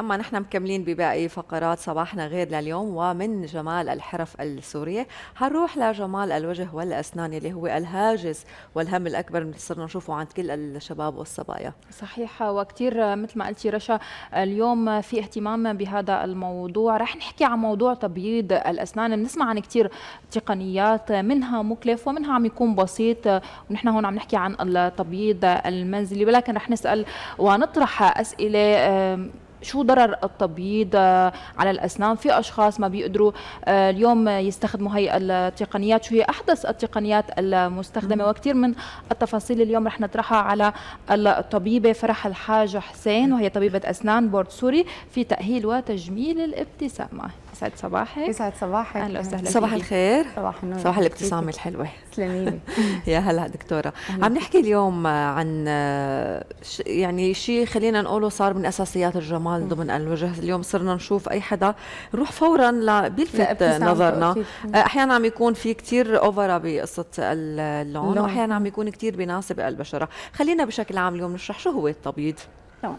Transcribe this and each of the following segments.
أما نحن مكملين بباقي فقرات صباحنا غير لليوم ومن جمال الحرف السورية هنروح لجمال الوجه والأسنان اللي هو الهاجس والهم الأكبر اللي صرنا نشوفه عند كل الشباب والصبايا صحيح وكثير مثل ما قلتي رشا اليوم في اهتمام بهذا الموضوع رح نحكي عن موضوع تبييض الأسنان بنسمع عن كثير تقنيات منها مكلف ومنها عم يكون بسيط ونحن هون عم نحكي عن التبييض المنزلي ولكن رح نسأل ونطرح أسئلة شو ضرر التبييض آه، على الاسنان في اشخاص ما بيقدروا آه، اليوم يستخدموا هي التقنيات شو هي احدث التقنيات المستخدمه وكثير من التفاصيل اليوم رح نطرحها على الطبيبه فرح الحاجه حسين وهي طبيبه اسنان بورد سوري في تاهيل وتجميل الابتسامه يسعد صباحك يسعد صباحك اهلا وسهلا صباح الخير صباح النور صباح الابتسامه الحلوه تسلميني يا هلا دكتوره عم نحكي اليوم عن آه، يعني شيء خلينا نقوله صار من اساسيات الجمال ضمن الوجه اليوم صرنا نشوف اي حدا روح فورا بيلفت نظرنا آه، احيانا عم يكون في كثير اوفرا بقصه اللون واحيانا عم يكون كثير بيناسب البشره خلينا بشكل عام اليوم نشرح شو هو التبييض تمام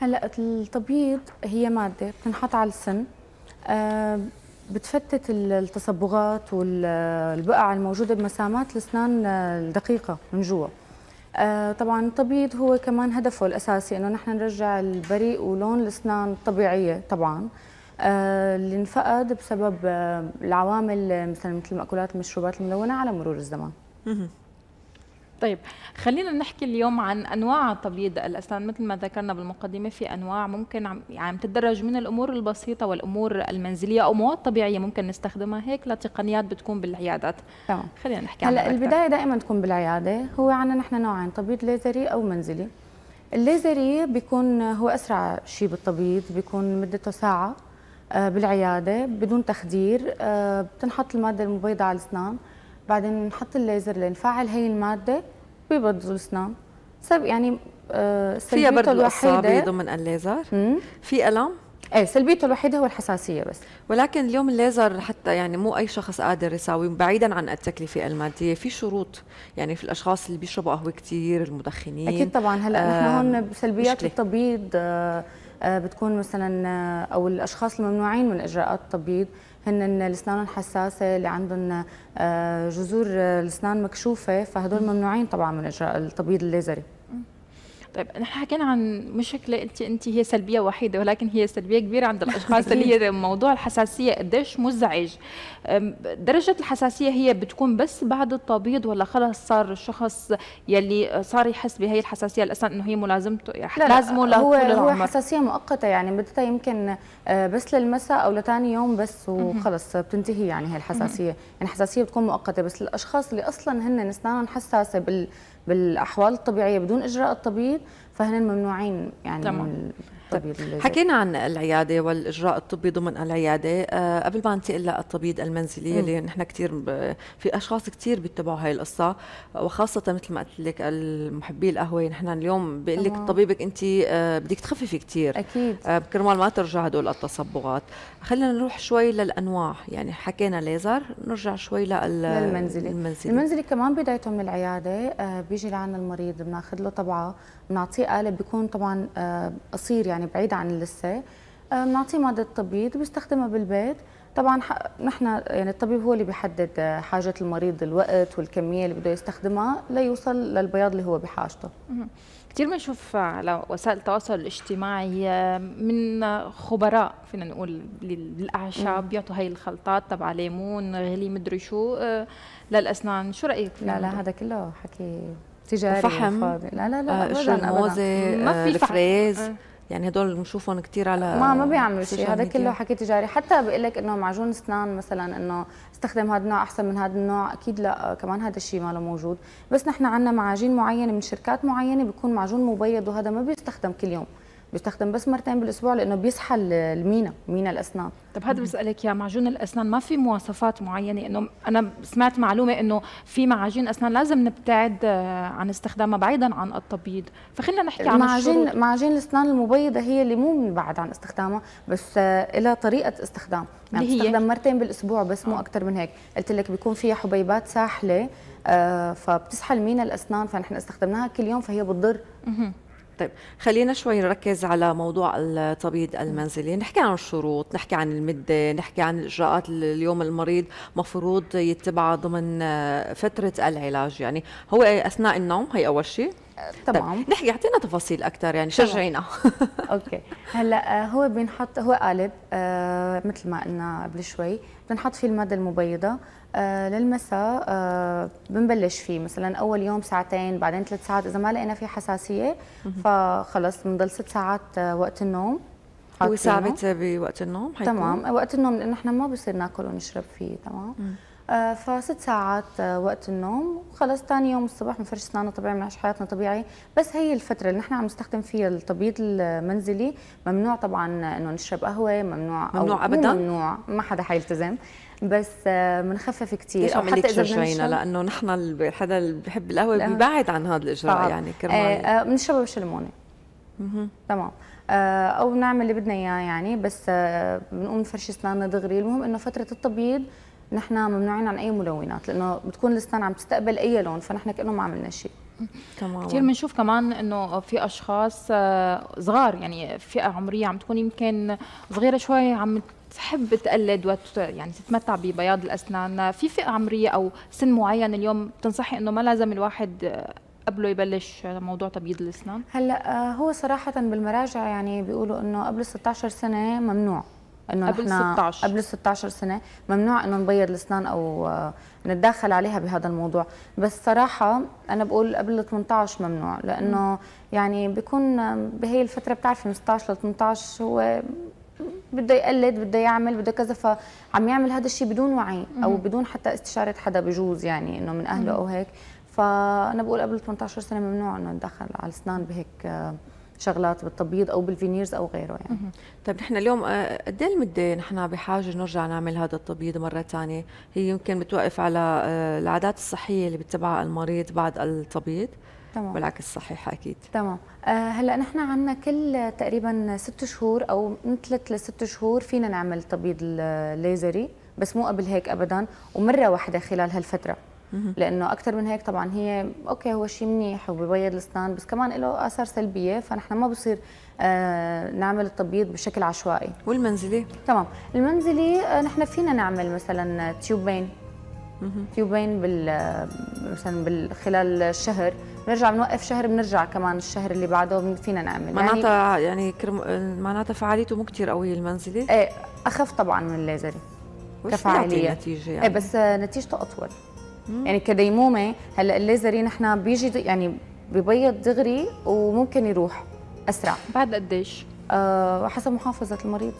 هلا التبييض هي ماده بتنحط على السن آه، بتفتت التصبغات والبقع الموجوده بمسامات الاسنان آه، الدقيقه من جوا آه، طبعا التبييض هو كمان هدفه الاساسي انه نحن نرجع البريء ولون الاسنان الطبيعيه طبعا اللي انفقد بسبب العوامل مثلا مثل المأكولات المشروبات الملونه على مرور الزمان طيب خلينا نحكي اليوم عن انواع تبييض الاسنان مثل ما ذكرنا بالمقدمه في انواع ممكن عم يعني تتدرج من الامور البسيطه والامور المنزليه او مواد طبيعيه ممكن نستخدمها هيك لتقنيات بتكون بالعيادات طبعا. خلينا نحكي هلا البدايه دائما تكون بالعياده هو عندنا نحن نوعين تبييض ليزري او منزلي الليزري بيكون هو اسرع شيء بالتبييض بيكون مدته ساعه آه، بالعياده بدون تخدير آه، بتنحط الماده المبيضه على الاسنان بعدين نحط الليزر لنفعل هي الماده بيبيض الاسنان سب يعني آه، سلبيته فيها برضه الوحيده ضمن الليزر في الم ايه سلبيته الوحيده هو الحساسيه بس ولكن اليوم الليزر حتى يعني مو اي شخص قادر يساوي بعيدا عن التكلفه الماديه في شروط يعني في الاشخاص اللي بيشربوا قهوه كثير المدخنين اكيد طبعا هلا آه نحن هون بسلبيات التبييض آه آه بتكون مثلا آه، او الاشخاص الممنوعين من اجراءات التبييض هن الاسنان الحساسه اللي عندهم آه، جذور الاسنان مكشوفه فهدول ممنوعين طبعا من اجراء التبييض الليزري طيب نحن حكينا عن مشكله انت انت هي سلبيه وحيده ولكن هي سلبيه كبيره عند الاشخاص اللي هي موضوع الحساسيه قديش مزعج درجه الحساسيه هي بتكون بس بعد التبييض ولا خلص صار الشخص يلي صار يحس بهي الحساسيه الأساس انه هي ملازمته يعني لازمه لا هو هو حساسيه مؤقته يعني بدتها يمكن آه، بس للمساء او لثاني يوم بس وخلص بتنتهي يعني هي الحساسيه يعني الحساسيه بتكون مؤقته بس الاشخاص اللي اصلا هن اسنانهم حساسه بال بالاحوال الطبيعيه بدون اجراء الطبيب فهن ممنوعين يعني تمام. من طيب. حكينا عن العياده والاجراء الطبي ضمن العياده آه، قبل ما ننتقل للتبييض المنزلي اللي نحن كثير في اشخاص كثير بيتبعوا هاي القصه وخاصه مثل ما قلت لك المحبي القهوه نحن اليوم بقول لك طبيبك انت آه، بدك تخففي كثير اكيد آه، كرمال ما ترجع هدول التصبغات خلينا نروح شوي للانواع يعني حكينا ليزر نرجع شوي للمنزلي المنزلي المنزلي كمان بدايته من العياده بيجي بيجي لعنا المريض بناخذ له طبعه بنعطيه قالب بيكون طبعا آه، قصير يعني بعيد عن اللثه آه، بنعطيه ماده تبييض بيستخدمها بالبيت طبعا نحن يعني الطبيب هو اللي بيحدد آه، حاجه المريض الوقت والكميه اللي بده يستخدمها ليوصل للبياض اللي هو بحاجته كثير بنشوف على وسائل التواصل الاجتماعي من خبراء فينا نقول بالاعشاب بيعطوا هاي الخلطات تبع ليمون غلي مدري شو للاسنان شو رايك لا لا هذا كله حكي تجاري فحم وفاضي. لا لا لا قشر آه، الموزه ما آه، في الفريز آه. يعني هدول بنشوفهم كثير على ما ما بيعملوا شيء هذا كله حكي تجاري حتى بقول لك انه معجون اسنان مثلا انه استخدم هذا النوع احسن من هذا النوع اكيد لا كمان هذا الشيء ما له موجود بس نحن عندنا معاجين معينه من شركات معينه بيكون معجون مبيض وهذا ما بيستخدم كل يوم بيستخدم بس مرتين بالاسبوع لانه بيصحى المينا مينا الاسنان طب هذا بسالك يا معجون الاسنان ما في مواصفات معينه انه انا سمعت معلومه انه في معاجين اسنان لازم نبتعد آه، عن استخدامها بعيدا عن التبييض فخلينا نحكي عن معاجين معاجين الاسنان المبيضه هي اللي مو بنبعد عن استخدامها بس آه، لها طريقه استخدام يعني هي؟ بتستخدم مرتين بالاسبوع بس مو آه. اكثر من هيك قلت لك بيكون فيها حبيبات ساحله آه فبتسحل مينا الاسنان فنحن استخدمناها كل يوم فهي بتضر طيب خلينا شوي نركز على موضوع التبييض المنزلي نحكي عن الشروط نحكي عن المدة نحكي عن الإجراءات اليوم المريض مفروض يتبعها ضمن فترة العلاج يعني هو أثناء النوم هي أول شيء طيب، تمام طيب. نحكي اعطينا تفاصيل اكثر يعني شجعينا اوكي هلا آه، هو بينحط هو قالب آه مثل ما قلنا قبل شوي بنحط فيه الماده المبيضه آه للمساء آه بنبلش فيه مثلا اول يوم ساعتين بعدين ثلاث ساعات اذا ما لقينا فيه حساسيه فخلص بنضل ست ساعات آه وقت النوم هو ثابت بوقت النوم تمام وقت النوم لانه احنا ما بصير ناكل ونشرب فيه تمام فست ساعات آه، وقت النوم وخلص ثاني يوم الصبح بنفرش اسناننا طبيعي بنعيش حياتنا طبيعي بس هي الفتره اللي نحن عم نستخدم فيها التبييض المنزلي ممنوع طبعا انه نشرب قهوه ممنوع ممنوع ابدا ممنوع ما حدا حيلتزم بس بنخفف آه، كثير او حتى اذا شجعينا لانه نحن حدا اللي بحب القهوه بيبعد عن هذا الاجراء طبعا. يعني آه، كرمال بنشربها بش ليمونه تمام او بنعمل اللي بدنا اياه يعني بس بنقوم نفرش اسناننا دغري المهم انه فتره التبييض نحن ممنوعين عن اي ملونات لانه بتكون الاسنان عم تستقبل اي لون فنحن كانه ما عملنا شيء تمام كثير بنشوف كمان انه في اشخاص آه، صغار يعني فئه عمريه عم تكون يمكن صغيره شوي عم تحب تقلد وت يعني تتمتع ببياض الاسنان في فئه عمريه او سن معين اليوم تنصحي انه ما لازم الواحد آه، قبله يبلش موضوع تبييض الاسنان هلا آه، هو صراحه بالمراجع يعني بيقولوا انه قبل 16 سنه ممنوع انه قبل 16 قبل 16 سنه ممنوع انه نبيض الاسنان او آه، نتداخل عليها بهذا الموضوع بس صراحه انا بقول قبل 18 ممنوع لانه يعني بيكون آه، بهي الفتره بتعرفي من 16 ل 18 هو بده يقلد بده يعمل بده كذا فعم يعمل هذا الشيء بدون وعي او بدون حتى استشاره حدا بجوز يعني انه من اهله او هيك فانا بقول قبل 18 سنه ممنوع انه ندخل على الاسنان بهيك آه، شغلات بالتبييض او بالفينيرز او غيره يعني طيب نحن اليوم آه، قد ايه المده نحن بحاجه نرجع نعمل هذا التبييض مره ثانيه هي يمكن بتوقف على آه، العادات الصحيه اللي بتبعها المريض بعد التبييض تمام والعكس صحيح اكيد تمام آه هلا نحن عندنا كل تقريبا ست شهور او من ثلاث لست شهور فينا نعمل تبييض الليزري بس مو قبل هيك ابدا ومره واحده خلال هالفتره لانه اكثر من هيك طبعا هي اوكي هو شيء منيح وبيبيض الاسنان بس كمان له اثار سلبيه فنحن ما بصير آه، نعمل التبييض بشكل عشوائي والمنزلي تمام المنزلي آه، نحن فينا نعمل مثلا تيوبين تيوبين بال آه، مثلا بالخلال خلال الشهر بنرجع بنوقف شهر بنرجع كمان الشهر اللي بعده فينا نعمل يعني معناتها يعني, يعني كرم... معناتها فعاليته مو كثير قويه المنزلي ايه اخف طبعا من الليزري كفعاليه نتيجه يعني. ايه بس نتيجته اطول مم. يعني كديمومه هلا الليزر نحن بيجي يعني ببيض دغري وممكن يروح اسرع بعد قديش أه حسب محافظه المريض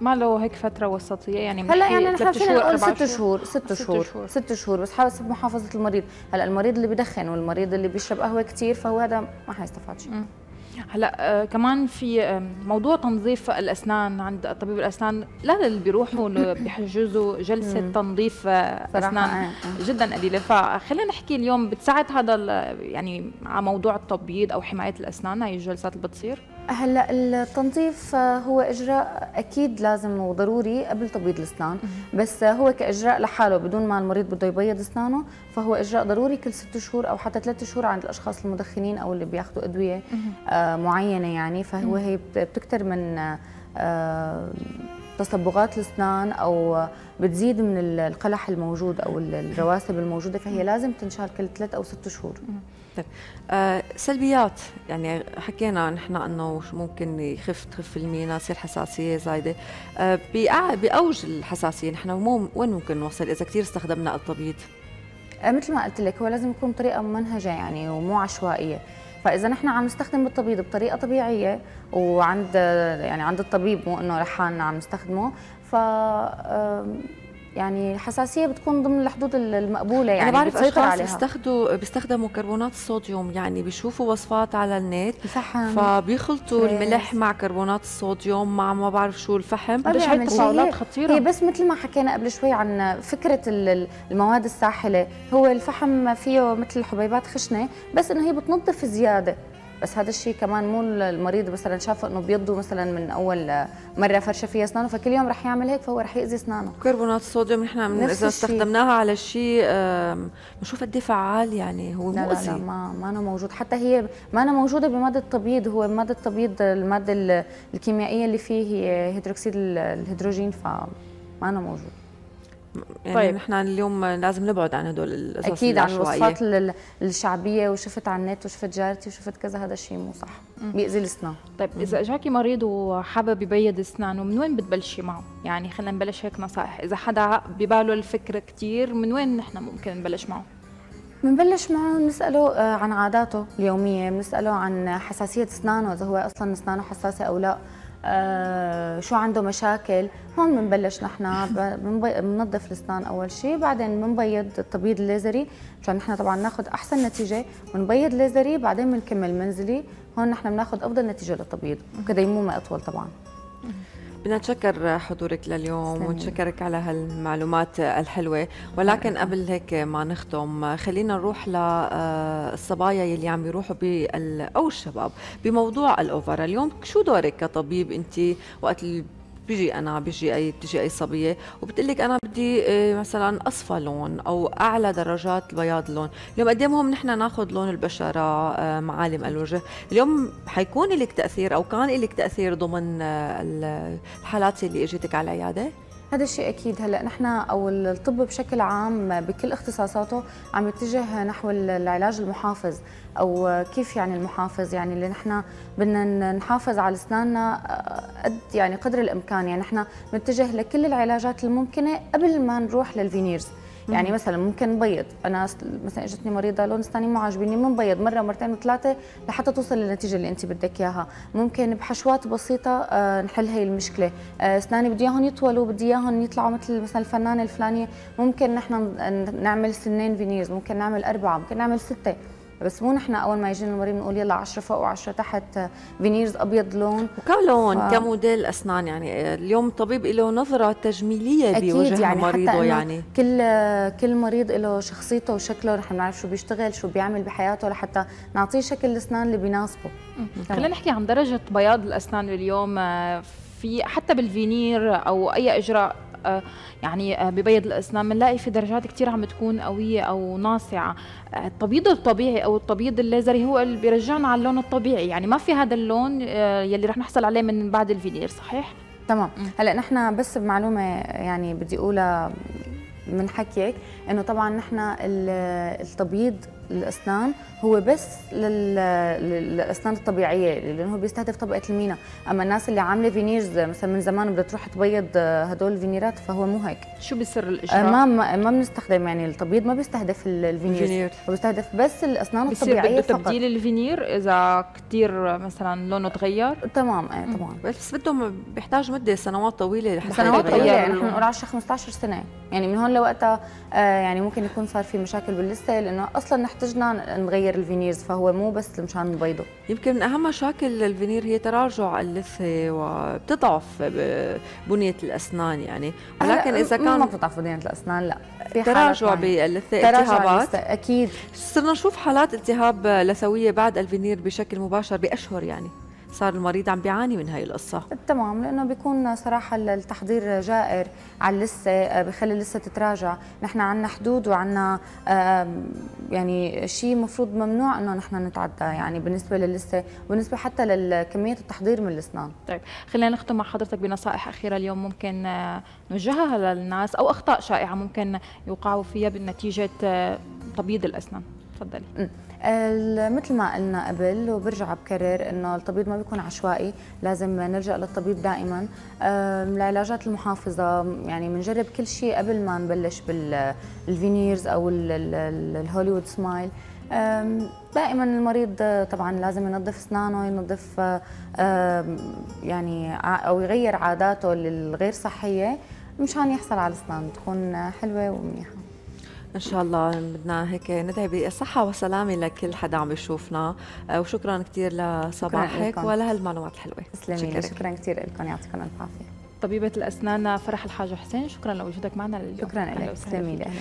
ما له هيك فتره وسطيه يعني هلا يعني نحن فينا نقول ست شهور ست شهور ست شهور بس حسب محافظه المريض هلا المريض اللي بدخن والمريض اللي بيشرب قهوه كثير فهو هذا ما حيستفاد شيء هلا آه، كمان في موضوع تنظيف الاسنان عند طبيب الاسنان لا اللي بيروحوا بيحجزوا جلسه تنظيف آه، اسنان آه، جدا قليله فخلينا نحكي اليوم بتساعد هذا يعني على موضوع التبييض او حمايه الاسنان هاي الجلسات اللي بتصير هلا التنظيف آه، هو اجراء اكيد لازم وضروري قبل تبييض الاسنان بس آه، هو كاجراء لحاله بدون ما المريض بده يبيض اسنانه فهو اجراء ضروري كل ست شهور او حتى ثلاث شهور عند الاشخاص المدخنين او اللي بياخذوا ادويه آه، معينه يعني فهو هي بتكتر من تصبغات الاسنان او بتزيد من القلح الموجود او الرواسب الموجوده فهي لازم تنشال كل ثلاث او ست شهور اكثر آه سلبيات يعني حكينا نحن انه ممكن يخف تخف المينا تصير حساسيه زايده آه باوج الحساسيه نحن مو وين ممكن نوصل اذا كثير استخدمنا التبييض آه مثل ما قلت لك هو لازم يكون بطريقه ممنهجه يعني ومو عشوائيه فاذا نحن عم نستخدم التبييض بطريقه طبيعيه وعند يعني عند الطبيب مو انه لحالنا عم نستخدمه ف يعني حساسية بتكون ضمن الحدود المقبوله يعني انا بعرف اشخاص بيستخدموا بيستخدموا كربونات الصوديوم يعني بيشوفوا وصفات على النت الفحم فبيخلطوا إيه. الملح مع كربونات الصوديوم مع ما بعرف شو الفحم بس هاي يعني خطيره هي إيه، بس مثل ما حكينا قبل شوي عن فكره المواد الساحله هو الفحم فيه مثل حبيبات خشنه بس انه هي بتنظف زياده بس هذا الشيء كمان مو المريض مثلا شافه انه بيضوا مثلا من اول مره فرشه فيها اسنانه فكل يوم رح يعمل هيك فهو رح ياذي اسنانه كربونات الصوديوم نحن اذا استخدمناها على شيء بنشوف قد فعال يعني هو لا مؤذي لا, لا ما ما أنا موجود حتى هي ما أنا موجوده بماده التبييض هو ماده التبييض الماده الكيميائيه اللي فيه هي هيدروكسيد الهيدروجين فما أنا موجود يعني طيب. نحن اليوم لازم نبعد عن هدول الاساسيات اكيد عن الوصفات الشعبيه وشفت على النت وشفت جارتي وشفت كذا هذا الشيء مو صح بيأذي الاسنان طيب مم. اذا اجاكي مريض وحابب يبيض اسنانه من وين بتبلشي معه يعني خلينا نبلش هيك نصائح اذا حدا بباله الفكره كثير من وين نحن ممكن نبلش معه بنبلش معه نسأله آه، عن عاداته اليومية بنسأله عن حساسية أسنانه إذا هو أصلا أسنانه حساسة أو لا آه، شو عنده مشاكل هون بنبلش نحن بننظف الاسنان اول شيء بعدين بنبيض التبييض الليزري مشان نحن طبعا ناخذ احسن نتيجه بنبيض ليزري بعدين بنكمل منزلي هون نحن بناخذ افضل نتيجه للتبييض وكديمومه اطول طبعا بدنا نتشكر حضورك لليوم ونشكرك على هالمعلومات الحلوه ولكن قبل هيك ما نختم خلينا نروح للصبايا آه، يلي عم يروحوا او الشباب بموضوع الاوفر اليوم شو دورك كطبيب انت وقت بيجي انا بيجي اي بتجي اي صبيه وبتقول لك انا بدي آه، مثلا اصفى لون او اعلى درجات بياض لون اليوم قدامهم نحن ناخذ لون البشره آه، معالم الوجه اليوم حيكون لك تاثير او كان لك تاثير ضمن آه، الحالات اللي اجيتك على العياده هذا الشيء اكيد هلا نحن او الطب بشكل عام بكل اختصاصاته عم يتجه نحو العلاج المحافظ او كيف يعني المحافظ يعني اللي نحن بدنا نحافظ على اسناننا آه، قد يعني قدر الامكان يعني نحن بنتجه لكل العلاجات الممكنه قبل ما نروح للفينيرز يعني مثلا ممكن بيض انا مثلا اجتني مريضه لون ثاني مو عاجبني من بيض مره مرتين وثلاثه لحتى توصل للنتيجه اللي انت بدك اياها ممكن بحشوات بسيطه آه، نحل هي المشكله آه، اسناني بدي اياهم يطولوا بدي اياهم يطلعوا مثل مثلا الفنانه الفلانيه ممكن نحن نعمل سنين فينيرز ممكن نعمل اربعه ممكن نعمل سته بس مو نحن اول ما يجينا المريض بنقول يلا 10 فوق و10 تحت آه، فينيرز ابيض لون وكلون ف... كموديل اسنان يعني آه، اليوم الطبيب له نظره تجميليه بوجه يعني مريضه حتى يعني كل آه، كل مريض له شخصيته وشكله رح نعرف شو بيشتغل شو بيعمل بحياته لحتى نعطيه شكل الاسنان اللي بيناسبه خلينا نحكي عن درجه بياض الاسنان اليوم في حتى بالفينير او اي اجراء آه، يعني آه، ببيض الاسنان بنلاقي في درجات كثير عم تكون قويه او ناصعه آه، التبيض الطبيعي او التبيض الليزري هو اللي بيرجعنا على اللون الطبيعي يعني ما في هذا اللون يلي رح نحصل عليه من بعد الفينير صحيح تمام هلا نحن بس بمعلومه يعني بدي اقولها من حكيك انه طبعا نحن التبييض الاسنان هو بس للاسنان الطبيعيه لانه بيستهدف طبقه المينا اما الناس اللي عامله فينيرز مثلا من زمان بدها تروح تبيض هدول الفينيرات فهو مو هيك شو بيصير الاجراء ما ما بنستخدم يعني التبييض ما بيستهدف الفينير هو بيستهدف بس الاسنان الطبيعيه بده تبديل الفينير اذا كثير مثلا لونه تغير تمام ايه طبعا بس بدهم بيحتاج مده سنوات طويله لحتى سنوات طويله يعني نحن بنقول 10 15 سنه يعني من هون لوقتها آه، يعني ممكن يكون صار في مشاكل باللثه لانه اصلا نحن احتجنا نغير الفينيرز فهو مو بس مشان نبيضه يمكن من اهم مشاكل الفينير هي تراجع اللثه وبتضعف بنيه الاسنان يعني ولكن اذا كان ما بتضعف بنيه الاسنان لا في تراجع باللثه التهابات اكيد صرنا نشوف حالات التهاب لثويه بعد الفينير بشكل مباشر باشهر يعني صار المريض عم بيعاني من هاي القصة تمام لأنه بيكون صراحة التحضير جائر على اللسة آه، بخلي اللسة تتراجع نحن عنا حدود وعنا يعني شيء مفروض ممنوع أنه نحن نتعدى يعني بالنسبة للسة وبالنسبة حتى لكمية التحضير من الأسنان طيب خلينا نختم مع حضرتك بنصائح أخيرة اليوم ممكن آه، نوجهها للناس أو أخطاء شائعة ممكن يوقعوا فيها بنتيجة آه، تبييض الأسنان تفضلي مثل ما قلنا قبل وبرجع بكرر انه الطبيب ما بيكون عشوائي لازم نلجا للطبيب دائما العلاجات المحافظه يعني بنجرب كل شيء قبل ما نبلش بالفينيرز او الهوليوود سمايل دائما المريض طبعا لازم ينظف اسنانه ينظف يعني او يغير عاداته الغير صحيه مشان يحصل على اسنان تكون حلوه ومنيحه ان شاء الله بدنا هيك ندعي بالصحه والسلامه لكل حدا عم يشوفنا آه، وشكرا كثير لصباحك ولهالمعلومات الحلوه تسلمي شكرا كثير لكم يعطيكم الف عافيه طبيبه الاسنان فرح الحاج حسين شكرا لوجودك معنا اليوم شكرا لك تسلمي